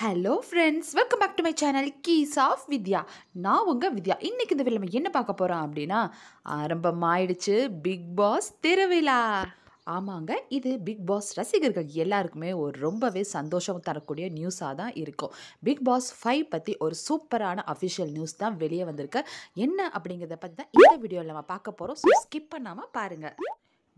hello friends welcome back to my channel keys of Vidya நான் உங்கள் வித்யா இன்றைக்கி இந்த நம்ம என்ன பார்க்க போகிறோம் அப்படின்னா ஆயிடுச்சு பிக் பாஸ் திருவிழா ஆமாங்க இது பிக் பாஸ் ரசிகர்கள் எல்லாருக்குமே ஒரு ரொம்பவே சந்தோஷம் தரக்கூடிய நியூஸாக தான் இருக்கும் பிக் பாஸ் ஃபைவ் பற்றி ஒரு சூப்பரான அஃபிஷியல் நியூஸ் தான் வெளியே வந்திருக்கு என்ன அப்படிங்கிறத பற்றி தான் இந்த வீடியோவில் நம்ம பார்க்க போகிறோம் ஸோ ஸ்கிப் பண்ணாமல் பாருங்கள்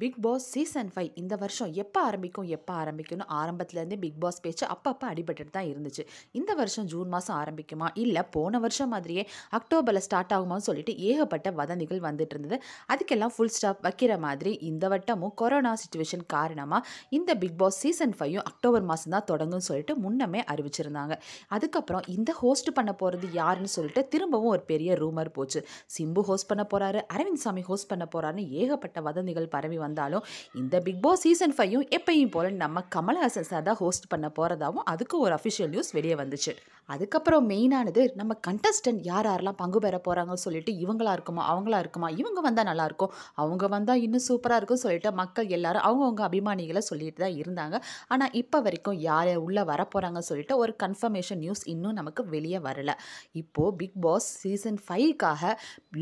பிக் பாஸ் சீசன் ஃபைவ் இந்த வருஷம் எப்போ ஆரம்பிக்கும் எப்போ ஆரம்பிக்கும்னு ஆரம்பத்துலேருந்தே பிக் பாஸ் பேச்சு அப்பப்போ அடிபட்டு தான் இருந்துச்சு இந்த வருஷம் ஜூன் மாதம் ஆரம்பிக்குமா இல்லை போன வருஷம் மாதிரியே அக்டோபரில் ஸ்டார்ட் ஆகுமான்னு சொல்லிட்டு ஏகப்பட்ட வதந்திகள் வந்துட்டு இருந்தது அதுக்கெல்லாம் ஃபுல் ஸ்டாப் வைக்கிற மாதிரி இந்த வட்டமும் கொரோனா சுச்சுவேஷன் காரணமாக இந்த பிக் பாஸ் சீசன் ஃபைவும் அக்டோபர் மாதம் தான் தொடங்கும்னு சொல்லிட்டு முன்னமே அறிவிச்சிருந்தாங்க அதுக்கப்புறம் இந்த ஹோஸ்ட் பண்ண போகிறது யாருன்னு சொல்லிட்டு திரும்பவும் ஒரு பெரிய ரூமர் போச்சு சிம்பு ஹோஸ்ட் பண்ண போகிறாரு அரவிந்த் சாமி ஹோஸ்ட் பண்ண போகிறாருன்னு ஏகப்பட்ட வதந்திகள் பரவி வந்தாலும் இந்த பிக் பாஸ் சீசன் ஃபைவும் எப்பயும் போல் நம்ம கமல்ஹாசன் சார் தான் ஹோஸ்ட் பண்ண போகிறதாவும் அதுக்கு ஒரு அஃபிஷியல் நியூஸ் வெளியே வந்துச்சு அதுக்கப்புறம் மெயினானது நம்ம கண்டஸ்டன்ட் யார் யாரெல்லாம் பங்கு பெற போகிறாங்கன்னு சொல்லிட்டு இவங்களா இருக்குமா அவங்களா இருக்குமா இவங்க வந்தால் நல்லாயிருக்கும் அவங்க வந்தால் இன்னும் சூப்பராக இருக்கும்னு சொல்லிட்டு மக்கள் எல்லாரும் அவங்கவுங்க அபிமானிகளை சொல்லிட்டு தான் இருந்தாங்க ஆனால் இப்போ வரைக்கும் யார் உள்ளே வர போகிறாங்கன்னு சொல்லிட்டு ஒரு கன்ஃபர்மேஷன் நியூஸ் இன்னும் நமக்கு வெளியே வரல இப்போது பிக் பாஸ் சீசன் ஃபைவ்க்காக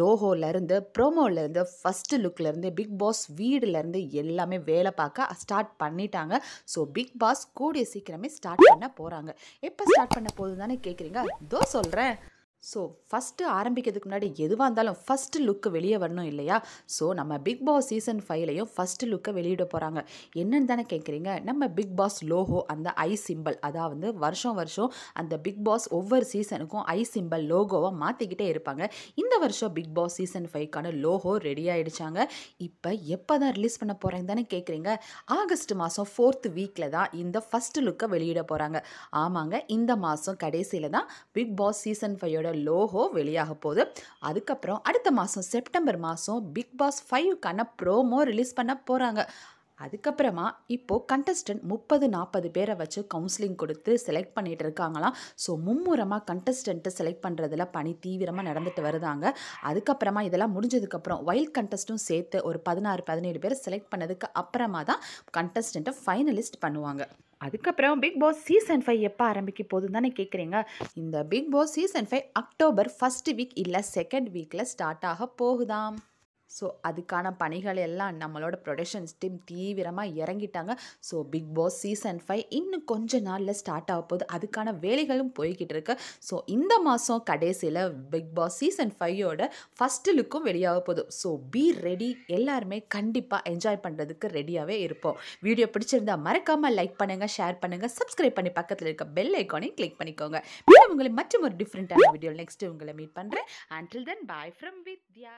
லோஹோலேருந்து ப்ரோமோலேருந்து ஃபஸ்ட்டு லுக்லேருந்து பிக் பாஸ் வீடில் இருந்து எல்லாமே வேலை பார்க்க ஸ்டார்ட் பண்ணிட்டாங்க ஸோ பிக் பாஸ் கூடிய சீக்கிரமே ஸ்டார்ட் பண்ண போகிறாங்க எப்போ ஸ்டார்ட் பண்ண போகுது தானே கேட்குறீங்க அதோ சொல்கிறேன் ஸோ ஃபஸ்ட்டு ஆரம்பிக்கிறதுக்கு முன்னாடி எதுவாக இருந்தாலும் ஃபஸ்ட்டு லுக்கு வெளியே வரணும் இல்லையா ஸோ நம்ம பிக் பாஸ் சீசன் ஃபைவ்லையும் ஃபஸ்ட்டு லுக்கை வெளியிட போகிறாங்க என்னன்னு தானே கேட்குறீங்க நம்ம பிக் பாஸ் லோகோ அந்த ஐ சிம்பிள் அதாவது வருஷம் வருஷம் அந்த பிக் பாஸ் ஒவ்வொரு சீசனுக்கும் ஐ சிம்பிள் லோகோவை மாற்றிக்கிட்டே இருப்பாங்க இந்த வருஷம் பிக் பாஸ் சீசன் ஃபைவ்க்கான லோகோ ரெடி ஆகிடுச்சாங்க இப்போ எப்போ தான் ரிலீஸ் பண்ண போகிறேன்னு தானே கேட்குறீங்க ஆகஸ்ட் மாதம் ஃபோர்த்து வீக்கில் தான் இந்த ஃபஸ்ட்டு லுக்கை வெளியிட போகிறாங்க ஆமாங்க இந்த மாதம் கடைசியில் தான் பிக் பாஸ் சீசன் ஃபைவோட லோகோ வெளியாக போகுது அதுக்கப்புறம் அடுத்த மாதம் செப்டம்பர் மாதம் பிக் பாஸ் ஃபைவ்க்கான ப்ரோமோ ரிலீஸ் பண்ண போகிறாங்க அதுக்கப்புறமா இப்போது கண்டஸ்டன்ட் முப்பது நாற்பது பேரை வச்சு கவுன்சிலிங் கொடுத்து செலக்ட் பண்ணிகிட்டு இருக்காங்களாம் ஸோ மும்முரமாக கண்டஸ்டண்ட்டை செலக்ட் பண்ணுறதுல பணி தீவிரமாக நடந்துட்டு வருதாங்க அதுக்கப்புறமா இதெல்லாம் முடிஞ்சதுக்கப்புறம் வைல்ட் கண்டஸ்டும் சேர்த்து ஒரு பதினாறு பதினேழு பேர் செலக்ட் பண்ணதுக்கு அப்புறமா தான் கண்டஸ்டண்ட்டை ஃபைனலிஸ்ட் பண்ணுவாங்க அதுக்கப்புறம் பிக் பாஸ் சீசன் ஃபைவ் எப்போ ஆரம்பிக்க போதுன்னு தானே கேட்குறீங்க இந்த Bigg Boss season five October first week இல்லை செகண்ட் வீக்கில் ஸ்டார்ட் ஆக போகுதாம் ஸோ அதுக்கான பணிகள் எல்லாம் நம்மளோட ப்ரொடக்ஷன்ஸ் டீம் தீவிரமாக இறங்கிட்டாங்க so Bigg Boss season five இன்னும் கொஞ்ச நாளில் ஸ்டார்ட் ஆக போகுது அதுக்கான வேலைகளும் போய்கிட்டு இருக்கு ஸோ இந்த மாதம் கடைசியில் பிக் பாஸ் சீசன் ஃபைவோட ஃபஸ்ட்டு லுக்கும் வெளியாக போகுது ஸோ பி ரெடி எல்லாருமே கண்டிப்பாக என்ஜாய் பண்ணுறதுக்கு ரெடியாகவே இருப்போம் வீடியோ பிடிச்சிருந்தா மறக்காமல் லைக் பண்ணுங்கள் ஷேர் பண்ணுங்கள் சப்ஸ்கிரைப் பண்ணி பக்கத்தில் இருக்க பெல் ஐக்கானையும் கிளிக் பண்ணிக்கோங்க மேலும் உங்களை மற்றும் ஒரு டிஃப்ரெண்ட்டான வீடியோ நெக்ஸ்ட் உங்களை மீட் பண்ணுறேன் until then bye from Vidya